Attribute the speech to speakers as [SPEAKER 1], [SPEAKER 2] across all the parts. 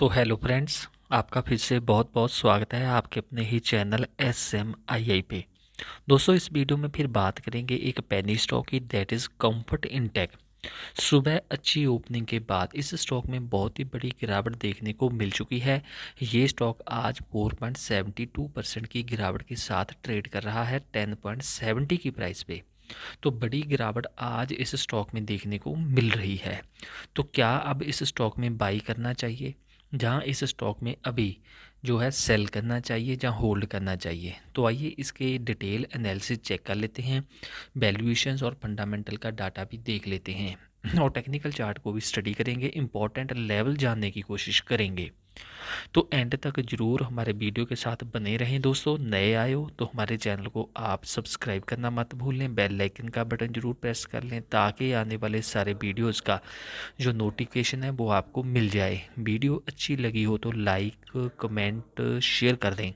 [SPEAKER 1] तो hello friends आपका फिर से बहुत बहुत स्वागत है आपके अपने ही channel S M I I पे दोस्तों इस वीडियो में फिर बात करेंगे एक पैनी स्टॉक की दैट इज़ कंफर्ट इंटेक सुबह अच्छी ओपनिंग के बाद इस स्टॉक में बहुत ही बड़ी गिरावट देखने को मिल चुकी है ये स्टॉक आज 4.72 परसेंट की गिरावट के साथ ट्रेड कर रहा है 10.70 की प्राइस पे तो बड़ी गिरावट आज इस स्टॉक में देखने को मिल रही है तो क्या अब इस स्टॉक में बाई करना चाहिए जहाँ इस स्टॉक में अभी जो है सेल करना चाहिए या होल्ड करना चाहिए तो आइए इसके डिटेल एनालिसिस चेक कर लेते हैं वैल्यूएशंस और फंडामेंटल का डाटा भी देख लेते हैं और टेक्निकल चार्ट को भी स्टडी करेंगे इंपॉर्टेंट लेवल जानने की कोशिश करेंगे तो एंड तक ज़रूर हमारे वीडियो के साथ बने रहें दोस्तों नए आए हो तो हमारे चैनल को आप सब्सक्राइब करना मत भूलें बेल लाइकन का बटन ज़रूर प्रेस कर लें ताकि आने वाले सारे वीडियोज़ का जो नोटिफिकेशन है वो आपको मिल जाए वीडियो अच्छी लगी हो तो लाइक कमेंट शेयर कर दें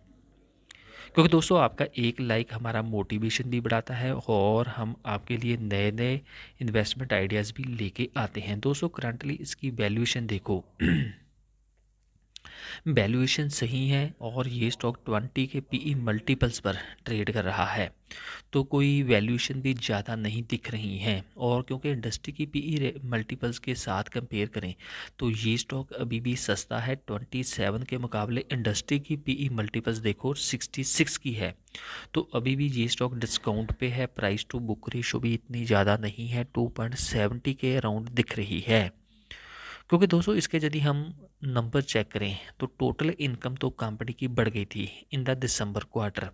[SPEAKER 1] क्योंकि दोस्तों आपका एक लाइक हमारा मोटिवेशन भी बढ़ाता है और हम आपके लिए नए नए इन्वेस्टमेंट आइडियाज़ भी लेके आते हैं दोस्तों करंटली इसकी वैल्यूएशन देखो वैल्यूएशन सही है और ये स्टॉक 20 के पीई मल्टीपल्स e पर ट्रेड कर रहा है तो कोई वैल्यूएशन भी ज़्यादा नहीं दिख रही हैं और क्योंकि इंडस्ट्री की पीई मल्टीपल्स e के साथ कंपेयर करें तो ये स्टॉक अभी भी सस्ता है 27 के मुकाबले इंडस्ट्री की पीई मल्टीपल्स e देखो 66 की है तो अभी भी ये स्टॉक डिस्काउंट पे है प्राइस टू बुक रेशो भी इतनी ज़्यादा नहीं है सेवेंटी के अराउंड दिख रही है क्योंकि दोस्तों इसके यदि हम नंबर चेक करें तो टोटल इनकम तो कंपनी की बढ़ गई थी इन द दिसंबर क्वार्टर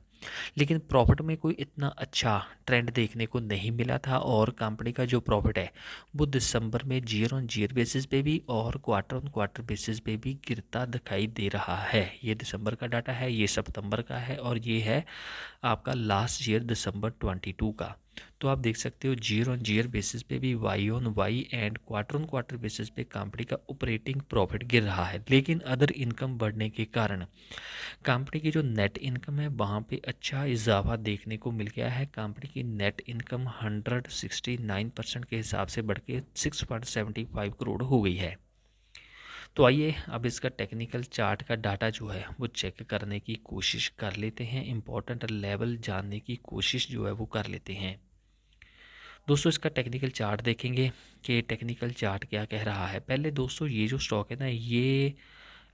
[SPEAKER 1] लेकिन प्रॉफिट में कोई इतना अच्छा ट्रेंड देखने को नहीं मिला था और कंपनी का जो प्रॉफिट है वो दिसंबर में जीरो ऑन जीरो बेसिस पे भी और क्वार्टर ऑन क्वार्टर बेसिस पे भी गिरता दिखाई दे रहा है ये दिसंबर का डाटा है ये सितंबर का है और ये है आपका last year December twenty two का तो आप देख सकते हो जीयर ऑन जीयर बेसिस पे भी Y on Y and quarter on quarter basis पे कंपनी का ऑपरेटिंग प्रॉफिट गिर रहा है लेकिन अदर इनकम बढ़ने के कारण कंपनी की जो नेट इनकम है वहाँ पे अच्छा इजाफा देखने को मिल गया है कंपनी की नेट इनकम 169 परसेंट के हिसाब से बढ़ के सिक्स करोड़ हो गई है तो आइए अब इसका टेक्निकल चार्ट का डाटा जो है वो चेक करने की कोशिश कर लेते हैं इम्पोर्टेंट लेवल जानने की कोशिश जो है वो कर लेते हैं दोस्तों इसका टेक्निकल चार्ट देखेंगे कि टेक्निकल चार्ट क्या कह रहा है पहले दोस्तों ये जो स्टॉक है ना ये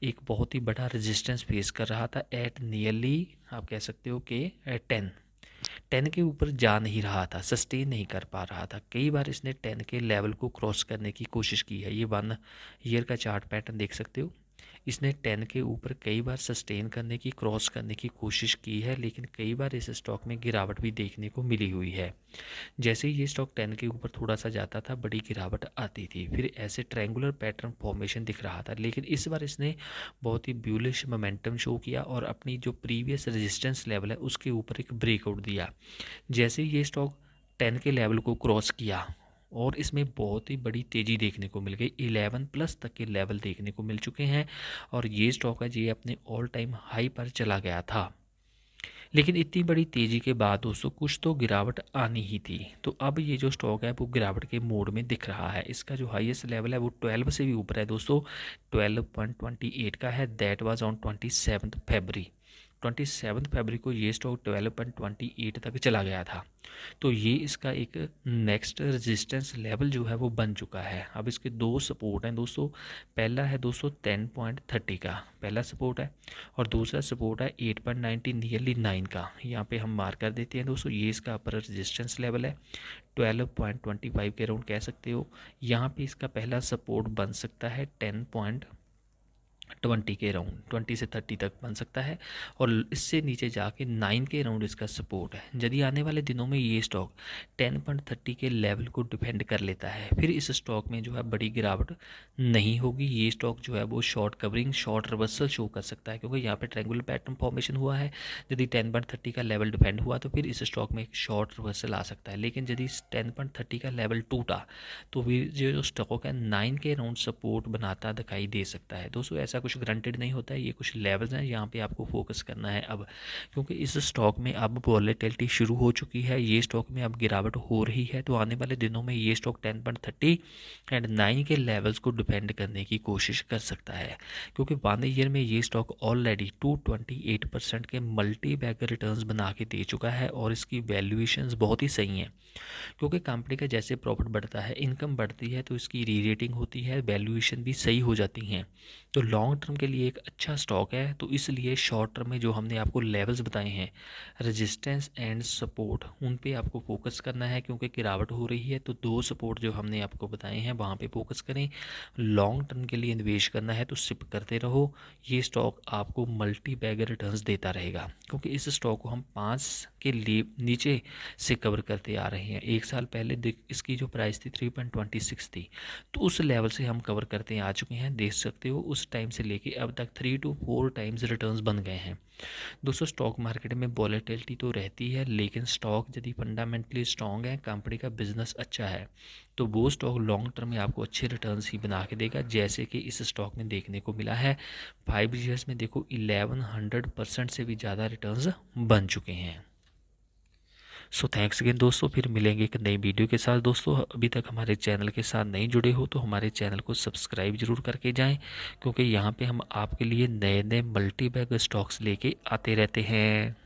[SPEAKER 1] एक बहुत ही बड़ा रेजिस्टेंस फेस कर रहा था एट नियरली आप कह सकते हो कि टेन टेन के ऊपर जा नहीं रहा था सस्टेन नहीं कर पा रहा था कई बार इसने टेन के लेवल को क्रॉस करने की कोशिश की है ये वन ईयर का चार्ट पैटर्न देख सकते हो इसने टेन के ऊपर कई बार सस्टेन करने की क्रॉस करने की कोशिश की है लेकिन कई बार इस स्टॉक में गिरावट भी देखने को मिली हुई है जैसे ही ये स्टॉक टेन के ऊपर थोड़ा सा जाता था बड़ी गिरावट आती थी फिर ऐसे ट्रैंगुलर पैटर्न फॉर्मेशन दिख रहा था लेकिन इस बार इसने बहुत ही ब्यूलिश मोमेंटम शो किया और अपनी जो प्रीवियस रजिस्टेंस लेवल है उसके ऊपर एक ब्रेकआउट दिया जैसे ये स्टॉक टेन के लेवल को क्रॉस किया और इसमें बहुत ही बड़ी तेज़ी देखने को मिल गई इलेवन प्लस तक के लेवल देखने को मिल चुके हैं और ये स्टॉक है ये अपने ऑल टाइम हाई पर चला गया था लेकिन इतनी बड़ी तेज़ी के बाद दोस्तों कुछ तो गिरावट आनी ही थी तो अब ये जो स्टॉक है वो गिरावट के मोड में दिख रहा है इसका जो हाईएस्ट लेवल है वो 12 से भी ऊपर है दोस्तों 12.28 का है that was on twenty seven February twenty seventh February को ये stock twelve point twenty eight तक चला गया था तो ये इसका एक नेक्स्ट रेजिस्टेंस लेवल जो है वो बन चुका है अब इसके दो सपोर्ट हैं दोस्तों पहला है दो सौ टेन पॉइंट थर्टी का पहला सपोर्ट है और दूसरा सपोर्ट है eight point ninety nearly nine का यहाँ पे हम मार कर देते हैं दोस्तों ये इसका अपर रजिस्टेंस लेवल है ट्वेल्व पॉइंट ट्वेंटी फाइव के अराउंड कह सकते हो यहाँ पे इसका पहला सपोर्ट बन सकता है टेन पॉइंट ट्वेंटी के राउंड ट्वेंटी से थर्टी तक बन सकता है और इससे नीचे जाके नाइन के राउंड इसका सपोर्ट है यदि आने वाले दिनों में ये स्टॉक टेन पॉइंट थर्टी के लेवल को डिफेंड कर लेता है फिर इस स्टॉक में जो है बड़ी गिरावट नहीं होगी ये स्टॉक जो है वो short covering short reversal show कर सकता है क्योंकि यहाँ पर ट्रेंगुलर पैटर्न फॉर्मेशन हुआ है यदि टेन पॉइंट थर्टी का लेवल डिफेंड हुआ तो फिर इस स्टॉक में एक शॉर्ट रिवर्सल आ सकता है लेकिन यदि टेन पॉइंट थर्टी का लेवल टूटा तो फिर जो स्टॉक है नाइन के राउंड सपोर्ट बनाता दिखाई दे सकता है दोस्तों ऐसा ऐसा कुछ ग्रंटेड नहीं होता है ये कुछ लेवल्स हैं यहाँ पे आपको फोकस करना है अब क्योंकि इस स्टॉक में अब वॉलेटिलिटी शुरू हो चुकी है ये स्टॉक में अब गिरावट हो रही है तो आने वाले दिनों में ये stock ten point thirty and nine के लेवल्स को डिपेंड करने की कोशिश कर सकता है क्योंकि वन ईयर में ये stock already two twenty eight percent के मल्टी बैग रिटर्न बना के दे चुका है और इसकी वैल्यूएशन बहुत ही सही हैं क्योंकि कंपनी का जैसे प्रॉफिट बढ़ता है इनकम बढ़ती है तो इसकी री रेटिंग होती है वैल्यूएशन भी सही हो जाती हैं तो लॉन्ग लॉन्ग टर्म के लिए एक अच्छा स्टॉक है तो इसलिए शॉर्ट टर्म में जो हमने आपको लेवल्स बताए हैं रेजिस्टेंस एंड सपोर्ट उन पे आपको फोकस करना है क्योंकि गिरावट हो रही है तो दो सपोर्ट जो हमने आपको बताए हैं वहाँ पे फोकस करें लॉन्ग टर्म के लिए निवेश करना है तो सिप करते रहो ये स्टॉक आपको मल्टी बैगर रिटर्न देता रहेगा क्योंकि इस स्टॉक को हम पाँच के लिए नीचे से कवर करते आ रहे हैं एक साल पहले इसकी जो प्राइस थी थ्री पॉइंट ट्वेंटी सिक्स थी तो उस लेवल से हम कवर करते आ चुके हैं देख सकते हो उस टाइम से लेके अब तक three two four times returns बन गए हैं दोस्तों स्टॉक मार्केट में वॉलेटिलिटी तो रहती है लेकिन स्टॉक यदि फंडामेंटली स्ट्रॉन्ग है कंपनी का बिजनेस अच्छा है तो वो स्टॉक लॉन्ग टर्म में आपको अच्छे रिटर्न ही बना के देगा जैसे कि इस स्टॉक में देखने को मिला है फाइव ईयर्स में देखो इलेवन हंड्रेड परसेंट से भी ज़्यादा रिटर्न बन चुके हैं सो थैंक्स अगेन दोस्तों फिर मिलेंगे एक नई वीडियो के साथ दोस्तों अभी तक हमारे चैनल के साथ नहीं जुड़े हो तो हमारे चैनल को सब्सक्राइब जरूर करके जाएं क्योंकि यहाँ पे हम आपके लिए नए नए मल्टी बैग स्टॉक्स लेके आते रहते हैं